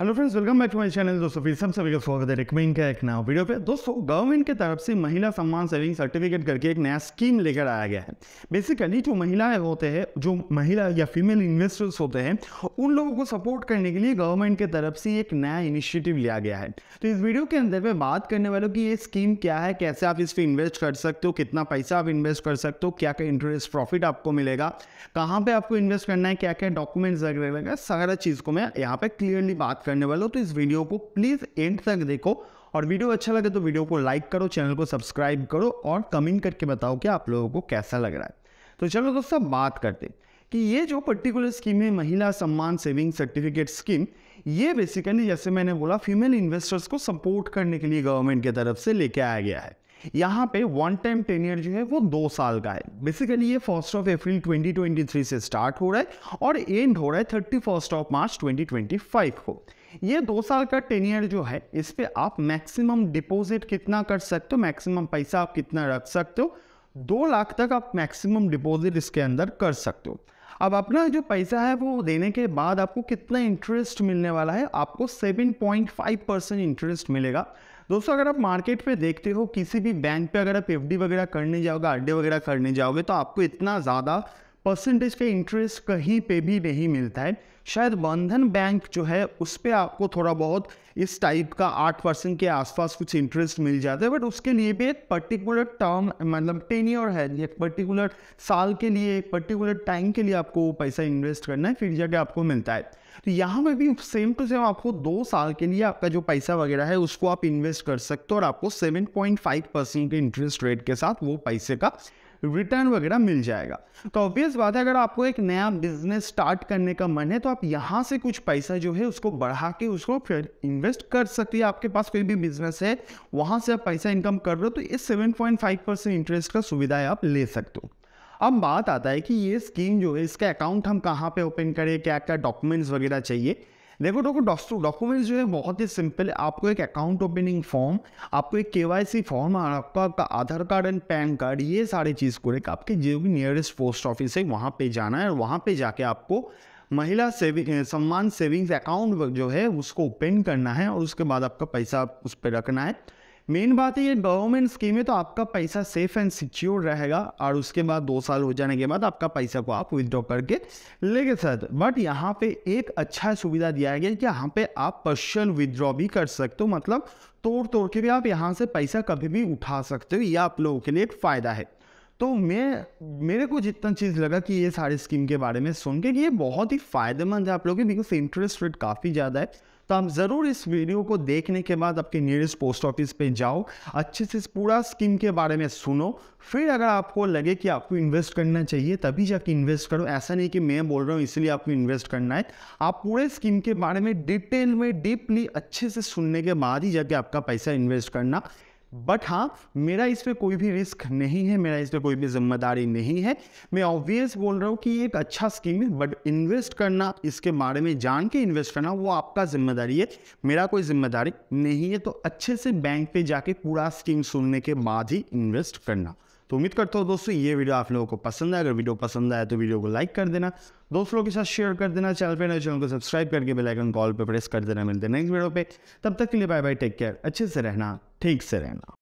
hello friends welcome back to my channel दोस्तों फिर सब सभी का स्वागत है रिकमेन का एक नया वीडियो पे दोस्तों गवर्नमेंट की तरफ से महिला सम्मान सेविंग सर्टिफिकेट करके एक नया स्कीम लेकर आया गया है बेसिकली जो महिलाएं होते हैं जो महिला या फीमेल इन्वेस्टर्स होते हैं उन लोगों को सपोर्ट करने के लिए गवर्नमेंट की तरफ से एक नया इनिशिएटिव लिया गया है तो इस वीडियो के अंदर मैं बात करने वालों की ये स्कीम क्या है कैसे आप इस पर इन्वेस्ट कर सकते हो कितना पैसा आप इन्वेस्ट कर सकते हो क्या क्या इंटरेस्ट प्रॉफिट आपको मिलेगा कहाँ पर आपको इन्वेस्ट करना है क्या क्या डॉक्यूमेंट्स लगेगा सारा चीज़ को मैं यहाँ पर क्लियरली बात करने वाले हो तो इस वीडियो को प्लीज़ एंड तक देखो और वीडियो अच्छा लगे तो वीडियो को लाइक करो चैनल को सब्सक्राइब करो और कमेंट करके बताओ कि आप लोगों को कैसा लग रहा है तो चलो दोस्तों बात करते हैं कि ये जो पर्टिकुलर स्कीम है महिला सम्मान सेविंग सर्टिफिकेट स्कीम ये बेसिकली जैसे मैंने बोला फीमेल इन्वेस्टर्स को सपोर्ट करने के लिए गवर्नमेंट की तरफ से लेके आया गया है यहाँ पे वन टाइम टेनियर जो है वो दो साल का है बेसिकली ये फर्स्ट ऑफ अप्रैल 2023 से स्टार्ट हो रहा है और एंड हो रहा है थर्टी फर्स्ट ऑफ मार्च 2025 को ये दो साल का टेनियर जो है इस पर आप मैक्सिमम डिपॉजिट कितना कर सकते हो मैक्सिमम पैसा आप कितना रख सकते हो दो लाख तक आप मैक्सिमम डिपॉजिट इसके अंदर कर सकते हो अब अपना जो पैसा है वो देने के बाद आपको कितना इंटरेस्ट मिलने वाला है आपको 7.5 परसेंट इंटरेस्ट मिलेगा दोस्तों अगर आप मार्केट में देखते हो किसी भी बैंक पे अगर आप एफ वगैरह करने जाओगे आर वगैरह करने जाओगे तो आपको इतना ज़्यादा परसेंटेज का इंटरेस्ट कहीं पे भी नहीं मिलता है शायद बंधन बैंक जो है उस पर आपको थोड़ा बहुत इस टाइप का आठ परसेंट के आसपास कुछ इंटरेस्ट मिल जाता है बट उसके लिए भी एक पर्टिकुलर टर्म मतलब टेन ईयर है एक पर्टिकुलर साल के लिए एक पर्टिकुलर टाइम के लिए आपको पैसा इन्वेस्ट करना है फिर जाके आपको मिलता है तो यहाँ में भी सेम टू सेम आपको दो साल के लिए आपका जो पैसा वगैरह है उसको आप इन्वेस्ट कर सकते हो और आपको सेवन पॉइंट फाइव परसेंट के इंटरेस्ट रेट के साथ वो पैसे का रिटर्न वगैरह मिल जाएगा तो ऑब्वियस बात है अगर आपको एक नया बिजनेस स्टार्ट करने का मन है तो आप यहाँ से कुछ पैसा जो है उसको बढ़ा के उसको फिर इन्वेस्ट कर सकते है आपके पास कोई भी बिजनेस है वहाँ से आप पैसा इनकम कर रहे हो तो ये seven point five percent interest का सुविधा आप ले सकते हो अब बात आता है कि ये स्कीम जो है इसका अकाउंट हम कहाँ पे ओपन करें क्या क्या डॉक्यूमेंट्स वगैरह चाहिए देखो देखो दोस्तों डॉक्यूमेंट्स जो है बहुत ही सिंपल है आपको एक अकाउंट ओपनिंग फॉर्म आपको एक के फॉर्म और आपका Aadhaar card and PAN card ये सारी चीज़ को लेकर आपके जो भी नियरेस्ट पोस्ट ऑफिस है वहाँ पर जाना है और वहाँ पर जाके आपको महिला सेविंग सम्मान सेविंग्स अकाउंट जो है उसको ओपन करना है और उसके बाद आपका पैसा उस पर रखना है मेन बात है ये गवर्नमेंट स्कीम है तो आपका पैसा सेफ एंड सिक्योर रहेगा और उसके बाद दो साल हो जाने के बाद आपका पैसा को आप विदड्रॉ करके लेके सर बट यहाँ पे एक अच्छा सुविधा दिया गया कि यहाँ पे आप पर्सनल विदड्रॉ भी कर सकते हो मतलब तोड़ तोड़ के भी आप यहाँ से पैसा कभी भी उठा सकते हो ये आप लोगों के लिए एक फ़ायदा है तो मैं मेरे को जितना चीज़ लगा कि ये सारी स्कीम के बारे में सुन के ये बहुत ही फ़ायदेमंद है आप लोगों के बिकॉज इंटरेस्ट रेट काफ़ी ज़्यादा है तो आप ज़रूर इस वीडियो को देखने के बाद आपके नियरेस्ट पोस्ट ऑफिस पे जाओ अच्छे से इस पूरा स्कीम के बारे में सुनो फिर अगर आपको लगे कि आपको इन्वेस्ट करना चाहिए तभी जाके इन्वेस्ट करो ऐसा नहीं कि मैं बोल रहा हूँ इसलिए आपको इन्वेस्ट करना है आप पूरे स्कीम के बारे में डिटेल में डीपली अच्छे से सुनने के बाद ही जाके आपका पैसा इन्वेस्ट करना बट हाँ मेरा इस पर कोई भी रिस्क नहीं है मेरा इस पर कोई भी जिम्मेदारी नहीं है मैं ऑब्वियस बोल रहा हूँ कि एक अच्छा स्कीम है बट इन्वेस्ट करना इसके बारे में जान के इन्वेस्ट करना वो आपका जिम्मेदारी है मेरा कोई जिम्मेदारी नहीं है तो अच्छे से बैंक पे जाके पूरा स्कीम सुनने के बाद ही इन्वेस्ट करना तो उम्मीद करता हूँ दोस्तों ये वीडियो आप लोगों को पसंद है अगर वीडियो पसंद आया तो वीडियो को लाइक कर देना दोस्तों के साथ शेयर कर देना चैनल पर चैनल को सब्सक्राइब करके बेलाइकन कॉल पर प्रेस कर देना मिलते हैं नेक्स्ट वीडियो पर तब तक के लिए बाय बाय टेक केयर अच्छे से रहना ठीक से रहना